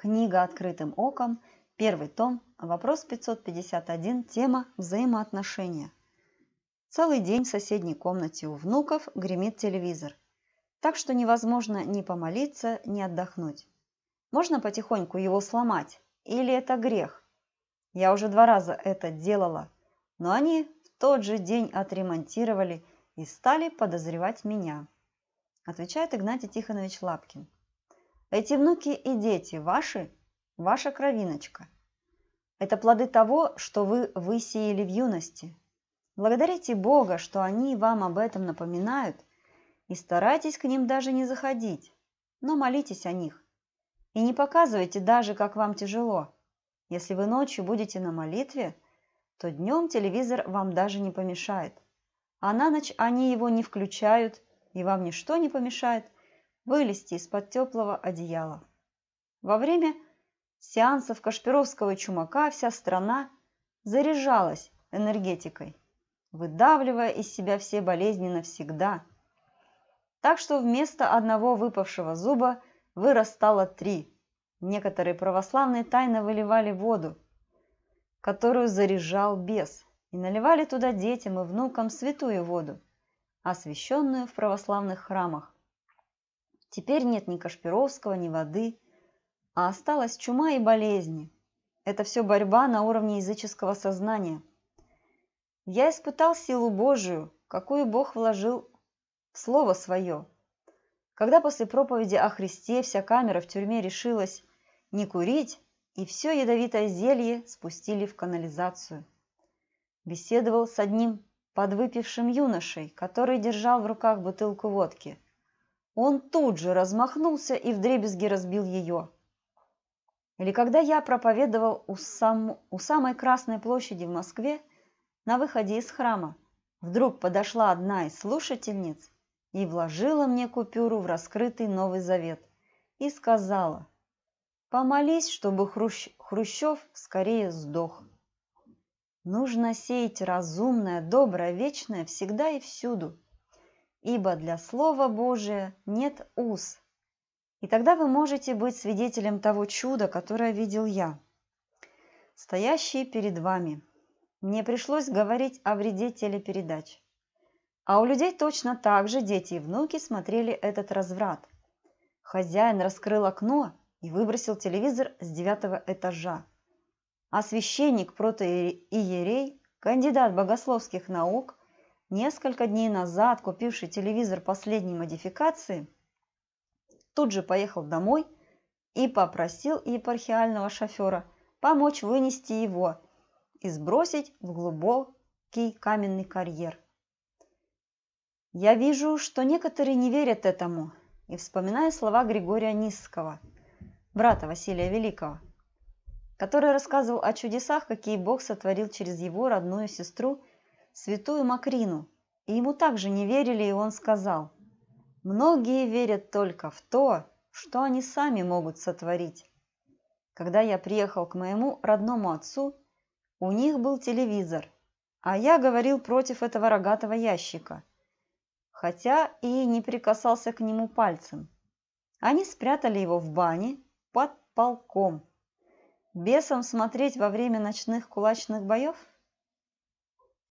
Книга «Открытым оком», первый том, вопрос 551, тема «Взаимоотношения». Целый день в соседней комнате у внуков гремит телевизор, так что невозможно ни помолиться, ни отдохнуть. Можно потихоньку его сломать, или это грех? Я уже два раза это делала, но они в тот же день отремонтировали и стали подозревать меня, отвечает Игнатий Тихонович Лапкин. Эти внуки и дети ваши, ваша кровиночка. Это плоды того, что вы высеяли в юности. Благодарите Бога, что они вам об этом напоминают, и старайтесь к ним даже не заходить, но молитесь о них. И не показывайте даже, как вам тяжело. Если вы ночью будете на молитве, то днем телевизор вам даже не помешает. А на ночь они его не включают, и вам ничто не помешает – вылезти из-под теплого одеяла. Во время сеансов Кашпировского чумака вся страна заряжалась энергетикой, выдавливая из себя все болезни навсегда. Так что вместо одного выпавшего зуба вырастало три. Некоторые православные тайно выливали воду, которую заряжал бес, и наливали туда детям и внукам святую воду, освященную в православных храмах. Теперь нет ни Кашпировского, ни воды, а осталась чума и болезни. Это все борьба на уровне языческого сознания. Я испытал силу Божию, какую Бог вложил в слово свое. Когда после проповеди о Христе вся камера в тюрьме решилась не курить, и все ядовитое зелье спустили в канализацию. Беседовал с одним подвыпившим юношей, который держал в руках бутылку водки – он тут же размахнулся и вдребезги разбил ее. Или когда я проповедовал у, сам... у самой Красной площади в Москве на выходе из храма, вдруг подошла одна из слушательниц и вложила мне купюру в раскрытый Новый Завет и сказала, «Помолись, чтобы Хрущ... Хрущев скорее сдох». Нужно сеять разумное, доброе, вечное всегда и всюду – ибо для Слова Божия нет уз. И тогда вы можете быть свидетелем того чуда, которое видел я, стоящий перед вами. Мне пришлось говорить о вреде телепередач. А у людей точно так же дети и внуки смотрели этот разврат. Хозяин раскрыл окно и выбросил телевизор с девятого этажа. А священник, протоиерей, кандидат богословских наук, Несколько дней назад купивший телевизор последней модификации тут же поехал домой и попросил епархиального шофера помочь вынести его и сбросить в глубокий каменный карьер. Я вижу, что некоторые не верят этому, и вспоминаю слова Григория Низского, брата Василия Великого, который рассказывал о чудесах, какие Бог сотворил через его родную сестру святую Макрину, и ему также не верили, и он сказал, «Многие верят только в то, что они сами могут сотворить». Когда я приехал к моему родному отцу, у них был телевизор, а я говорил против этого рогатого ящика, хотя и не прикасался к нему пальцем. Они спрятали его в бане под полком. Бесом смотреть во время ночных кулачных боев –